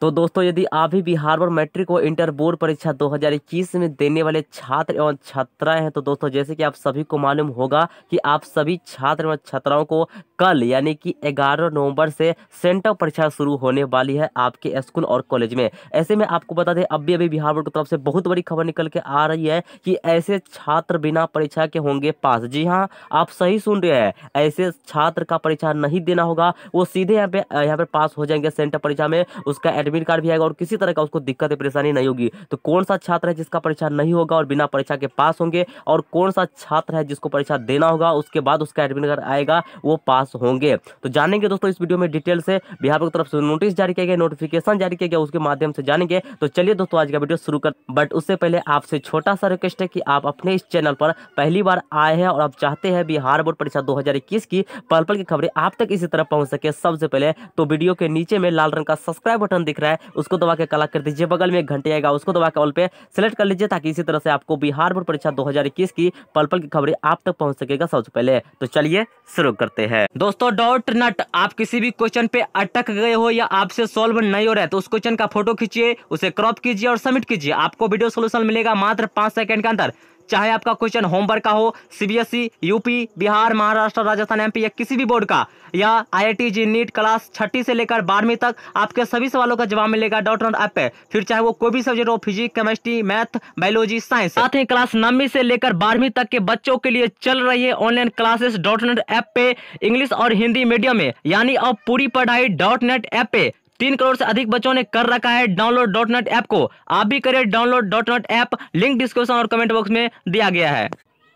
तो दोस्तों यदि आप भी बिहार बोर्ड मैट्रिक और इंटर बोर्ड परीक्षा 2021 में देने वाले छात्र एवं छात्राएं हैं तो दोस्तों जैसे कि आप सभी को मालूम होगा कि आप सभी छात्र एवं छात्राओं को कल यानी कि 11 नवंबर से सेंटर परीक्षा शुरू होने वाली है आपके स्कूल और कॉलेज में ऐसे में आपको बता दें अभी अभी बिहार बोर्ड की तरफ से बहुत बड़ी खबर निकल के आ रही है कि ऐसे छात्र बिना परीक्षा के होंगे पास जी हाँ आप सही सुन रहे हैं ऐसे छात्र का परीक्षा नहीं देना होगा वो सीधे यहाँ पे यहाँ पर पास हो जाएंगे सेंटर परीक्षा में उसका एडमिट कार्ड भी आएगा और किसी तरह का उसको दिक्कत परेशानी नहीं होगी तो कौन सा छात्र है जिसका परीक्षा नहीं होगा और बिना परीक्षा के पास होंगे और कौन सा छात्र है जिसको परीक्षा देना होगा उसके बाद उसका एडमिट कार्ड आएगा वो पास होंगे तो जानेंगे दोस्तों इस वीडियो में डिटेल से बिहार की तरफ से नोटिस जारी किया गया नोटिफिकेशन जारी किया गया उसके माध्यम से जानेंगे तो चलिए दोस्तों आज का वीडियो शुरू कर बट उससे पहले आपसे छोटा सा रिक्वेस्ट है कि आप अपने इस चैनल पर पहली बार आए हैं और आप चाहते हैं बिहार बोर्ड परीक्षा 2021 की पल पल की खबरें आप तक इसी तरह पहुंच सके सबसे पहले तो वीडियो के नीचे में लाल रंग का सब्सक्राइब बटन दिख दिख रहा है उसको दबा के कला कर दीजिए बगल में एक घंटे आएगा उसको दबा के ऑल पे सेलेक्ट कर लीजिए ताकि इसी तरह से आपको बिहार बोर्ड परीक्षा 2021 की पल पल की खबरें आप तक पहुंच सकेगा सबसे पहले तो चलिए शुरू करते हैं दोस्तों डॉट नट आप किसी भी क्वेश्चन पे अटक गए हो या आपसे सोल्व नहीं हो रहा है तो उस क्वेश्चन का फोटो खींचिए उसे क्रॉप कीजिए और सबमिट कीजिए आपको वीडियो सोल्यूशन मिलेगा मात्र पांच सेकेंड के अंदर चाहे आपका क्वेश्चन होमवर्क का हो CBSE UP e, Bihar Maharashtra Rajasthan MP या किसी भी बोर्ड का या आईआईटी जी नीट क्लास छठी से लेकर बारहवीं तक आपके सभी सवालों का जवाब मिलेगा डॉट नॉट ऐप पे फिर चाहे वो कोई भी सब्जेक्ट हो physics chemistry math biology science साथ ही क्लास नवी से लेकर बारहवीं तक के बच्चों के लिए चल रही है online classes dot net app पे इंग्लिश और हिंदी मीडियम में यानी अब पूरी पढ़ाई डॉट नेट ऐप पे तीन करोड़ से अधिक बच्चों ने कर रखा है डाउनलोड डॉट नेट ऐप को आप भी करें download dot net app link description और कमेंट बॉक्स में दिया गया है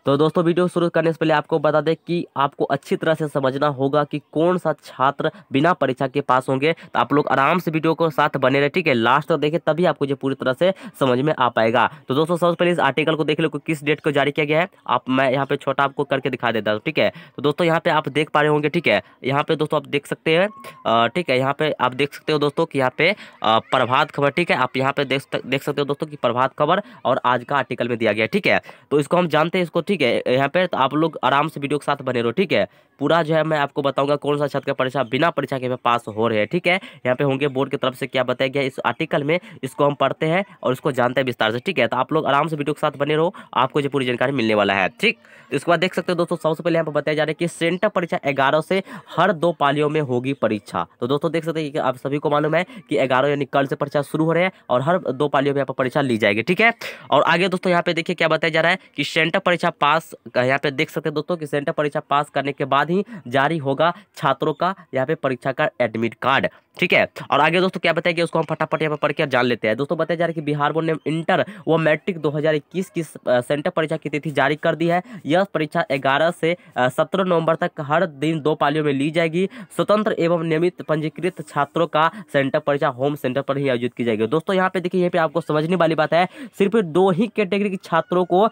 तो दोस्तों वीडियो शुरू करने से पहले आपको बता दें कि आपको अच्छी तरह से समझना होगा कि कौन सा छात्र बिना परीक्षा के पास होंगे तो आप लोग आराम से वीडियो को साथ बने रहे ठीक है लास्ट तक देखें तभी आपको ये पूरी तरह से समझ में आ पाएगा तो दोस्तों सबसे पहले इस आर्टिकल को देख लो किस डेट को जारी किया गया है आप मैं यहाँ पे छोटा आपको करके दिखा देता हूँ ठीक है तो दोस्तों यहाँ पे आप देख पा रहे होंगे ठीक है यहाँ पे दोस्तों आप देख सकते हैं ठीक है यहाँ पे आप देख सकते हो दोस्तों कि यहाँ पे प्रभात खबर ठीक है आप यहाँ पे देख सकते हो दोस्तों की प्रभात खबर और आज का आर्टिकल में दिया गया ठीक है तो इसको हम जानते हैं इसको ठीक है यहाँ पे तो आप लोग आराम से वीडियो के साथ बने रहो ठीक है पूरा जो है मैं आपको बताऊंगा कौन सा छात्र का परीक्षा बिना परीक्षा के पास हो रहे हैं ठीक है यहाँ पे होंगे बोर्ड की तरफ से क्या बताया गया इस आर्टिकल में इसको हम पढ़ते हैं और इसको जानते हैं विस्तार से ठीक है तो आप लोग आराम से वीडियो के साथ बने रहो आपको जो पूरी जानकारी मिलने वाला है ठीक तो इसके बाद देख सकते हो दोस्तों सबसे पहले यहाँ पर बताया जा रहा है कि सेंटर परीक्षा ग्यारह से हर दो पालियों में होगी परीक्षा तो दोस्तों देख सकते हैं कि आप सभी को मालूम है कि ग्यारह यानी कल से परीक्षा शुरू हो रही है और हर दो पालियों में यहाँ पर परीक्षा ली जाएगी ठीक है और आगे दोस्तों यहाँ पे देखिए क्या बताया जा रहा है कि सेंटर परीक्षा पास यहाँ पे देख सकते हैं दोस्तों कि सेंटर परीक्षा पास करने के बाद ही जारी होगा छात्रों का यहाँ पे परीक्षा का एडमिट कार्ड ठीक है और आगे दोस्तों क्या बताया कि उसको हम फटाफट यहाँ पर पढ़ के जान लेते हैं दोस्तों बताया जा रहा है कि बिहार बोर्ड ने इंटर व मैट्रिक 2021 की सेंटर परीक्षा की तिथि जारी कर दी है यह परीक्षा 11 से 17 नवंबर तक हर दिन दो पालियों में ली जाएगी स्वतंत्र एवं नियमित पंजीकृत छात्रों का सेंटर परीक्षा होम सेंटर पर ही आयोजित की जाएगी दोस्तों यहाँ पे देखिए यहाँ पे आपको समझने वाली बात है सिर्फ दो ही कैटेगरी के छात्रों को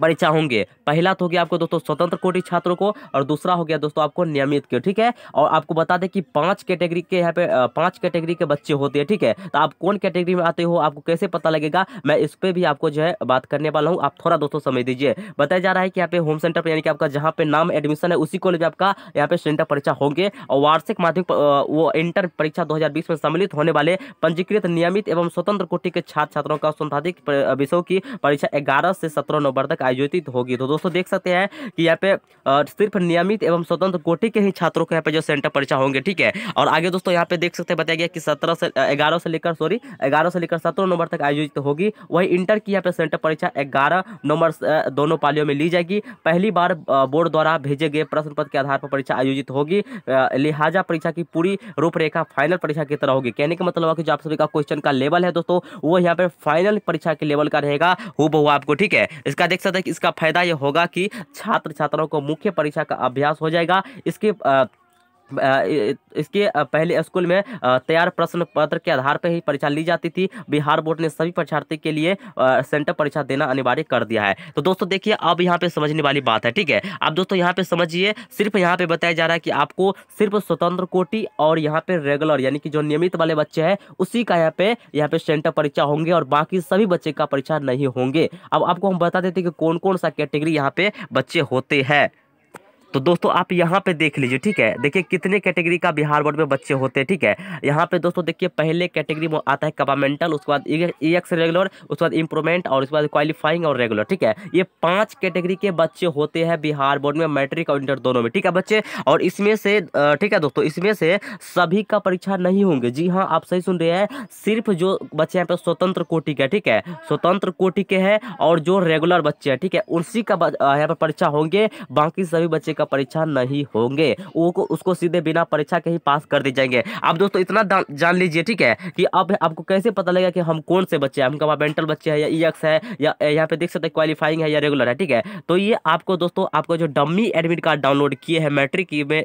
परीक्षा होंगे पहला तो हो गया आपको दोस्तों स्वतंत्र कोटि छात्रों को और दूसरा हो गया दोस्तों आपको नियमित के ठीक है और आपको बता दें कि पांच कैटेगरी के यहाँ पे पांच कैटेगरी के बच्चे होते हैं ठीक है तो आप कौन कैटेगरी में आते हो आपको कैसे पता लगेगा मैं इस पर भी आपको जो है बात करने वाला हूँ आप थोड़ा दोस्तों समझ दीजिए बताया जा रहा है कि यहाँ पे होम सेंटर पर यानी कि आपका जहाँ पे नाम एडमिशन है उसी को लेकर आपका यहाँ पे सेंटर परीक्षा होंगे और वार्षिक माध्यमिक वो इंटर परीक्षा दो में सम्मिलित होने वाले पंजीकृत नियमित एवं स्वतंत्र कोटि के छात्र छात्रों का संसाधिक विषयों की परीक्षा ग्यारह से सत्रह नवंबर तक आयोजित होगी तो दोस्तों देख सकते हैं कि यहाँ पे सिर्फ नियमित एवं स्वतंत्र कोटि के ही छात्रों को यहाँ पे जो सेंटर परीक्षा होंगे ठीक है और आगे दोस्तों यहाँ पे देख सकते हैं बताया गया कि सत्रह से ग्यारह से लेकर सॉरी ग्यारह से लेकर सत्रह नंबर तक आयोजित होगी वही इंटर की यहाँ पे सेंटर परीक्षा ग्यारह नंबर दोनों पालियों में ली जाएगी पहली बार बोर्ड द्वारा भेजे गए प्रश्न पत्र के आधार पर परीक्षा आयोजित होगी लिहाजा परीक्षा की पूरी रूपरेखा फाइनल परीक्षा की तरह होगी कहने का मतलब कि जो आप सभी का क्वेश्चन का लेवल है दोस्तों वो यहाँ पे फाइनल परीक्षा के लेवल का रहेगा हु आपको ठीक है इसका देख सकते कि इसका फायदा यह होगा कि छात्र छात्राओं को मुख्य परीक्षा का अभ्यास हो जाएगा इसके इसके पहले स्कूल में तैयार प्रश्न पत्र के आधार पर ही परीक्षा ली जाती थी बिहार बोर्ड ने सभी परीक्षार्थी के लिए सेंटर परीक्षा देना अनिवार्य कर दिया है तो दोस्तों देखिए अब यहाँ पे समझने वाली बात है ठीक है अब दोस्तों यहाँ पे समझिए सिर्फ यहाँ पे बताया जा रहा है कि आपको सिर्फ स्वतंत्र कोटि और यहाँ पे रेगुलर यानी कि जो नियमित वाले बच्चे हैं उसी का यहाँ पे यहाँ पे सेंटर परीक्षा होंगे और बाकी सभी बच्चे का परीक्षा नहीं होंगे अब आपको हम बता देते कि कौन कौन सा कैटेगरी यहाँ पे बच्चे होते हैं तो दोस्तों आप यहाँ पे देख लीजिए ठीक है देखिए कितने कैटेगरी का बिहार बोर्ड में बच्चे होते हैं ठीक है यहाँ पे दोस्तों देखिए पहले कैटेगरी में आता है कपामेंटल उसके बाद ई एक्स रेगुलर उसके बाद इंप्रूवमेंट और उसके बाद क्वालिफाइंग और रेगुलर ठीक है ये पांच कैटेगरी के बच्चे होते हैं बिहार बोर्ड में मैट्रिक और इंटर दोनों में ठीक है बच्चे और इसमें से ठीक है दोस्तों इसमें से सभी का परीक्षा नहीं होंगे जी हाँ आप सही सुन रहे हैं सिर्फ जो बच्चे यहाँ पे स्वतंत्र कोटि के ठीक है स्वतंत्र कोटि के हैं और जो रेगुलर बच्चे हैं ठीक है उसी का यहाँ पर परीक्षा होंगे बाकी सभी बच्चे का परीक्षा नहीं होंगे वो उसको सीधे बिना परीक्षा के ही पास कर दी जाएंगे अब दोस्तों इतना जान लीजिए ठीक है कि अब आपको कैसे पता लगेगा कि हम कौन से बच्चे हैं हम मेंटल बच्चे हैं या ई e है या यहाँ पे देख सकते हैं क्वालिफाइंग है या रेगुलर है ठीक है तो ये आपको दोस्तों आपको जो डम्मी एडमिट कार्ड डाउनलोड किए हैं मैट्रिक में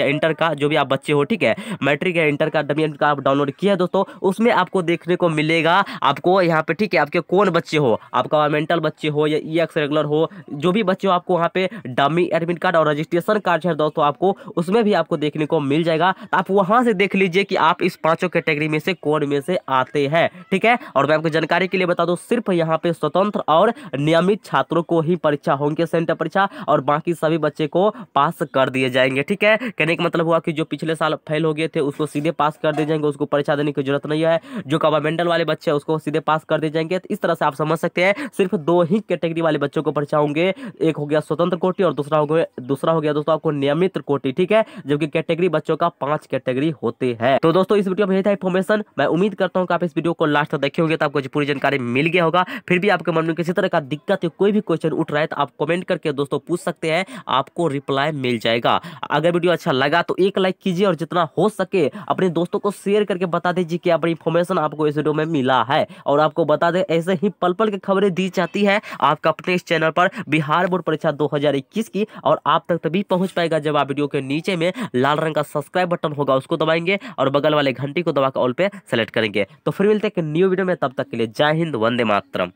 या इंटर का जो भी आप बच्चे हो ठीक है मैट्रिक या इंटर का डम्मी एडमिट कार्ड आप डाउनलोड किया है दोस्तों उसमें आपको देखने को मिलेगा आपको यहाँ पे ठीक है आपके कौन बच्चे हो आपका मेंटल बच्चे हो या ई e रेगुलर हो जो भी बच्चे हो आपको वहाँ पे डमी एडमिट कार्ड और रजिस्ट्रेशन कार्ड है दोस्तों आपको उसमें भी आपको देखने को मिल जाएगा तो आप वहां से देख लीजिए कि आप इस पांचों कैटेगरी में से कौन में से आते हैं ठीक है और मैं आपको जानकारी के लिए बता दू सिर्फ यहाँ पे स्वतंत्र और नियमित छात्रों को ही परीक्षा होंगे सेंटर परीक्षा और बाकी सभी बच्चे को पास कर दिए जाएंगे ठीक है कहने का मतलब हुआ कि जो पिछले साल फेल हो गए थे उसको सीधे पास कर दिए जाएंगे उसको परीक्षा देने की जरूरत नहीं है जो गवर्नमेंटल वाले बच्चे हैं उसको सीधे पास कर दिए जाएंगे तो इस तरह से आप समझ सकते हैं सिर्फ दो ही कैटेगरी वाले बच्चों को परीक्षा होंगे एक हो गया स्वतंत्र कोटी और दूसरा हो गया दूसरा दूसरा हो गया दोस्तों आपको नियमित कोटी ठीक है जबकि कैटेगरी बच्चों का पांच कैटेगरी होते हैं तो दोस्तों इस वीडियो में यही था इन्फॉर्मेशन मैं उम्मीद करता हूँ आप इस वीडियो को लास्ट तक देखे होंगे तो आपको पूरी जानकारी मिल गया होगा फिर भी आपके मन में किसी तरह का दिक्कत या कोई भी क्वेश्चन उठ रहा है तो आप कमेंट करके दोस्तों पूछ सकते हैं आपको रिप्लाई मिल जाएगा अगर वीडियो अच्छा लगा तो एक लाइक कीजिए और जितना हो सके अपने दोस्तों को शेयर करके बता दीजिए कि अपनी इन्फॉर्मेशन आपको इस वीडियो में मिला है और आपको बता दें ऐसे ही पल पल की खबरें दी जाती है आपका अपने इस चैनल पर बिहार बोर्ड परीक्षा 2021 की और आप तक तभी पहुंच पाएगा जब आप वीडियो के नीचे में लाल रंग का सब्सक्राइब बटन होगा उसको दबाएंगे और बगल वाले घंटी को दबाकर ऑल पे सेलेक्ट करेंगे तो फिर मिलते हैं न्यू वीडियो में तब तक के लिए जय हिंद वंदे मातरम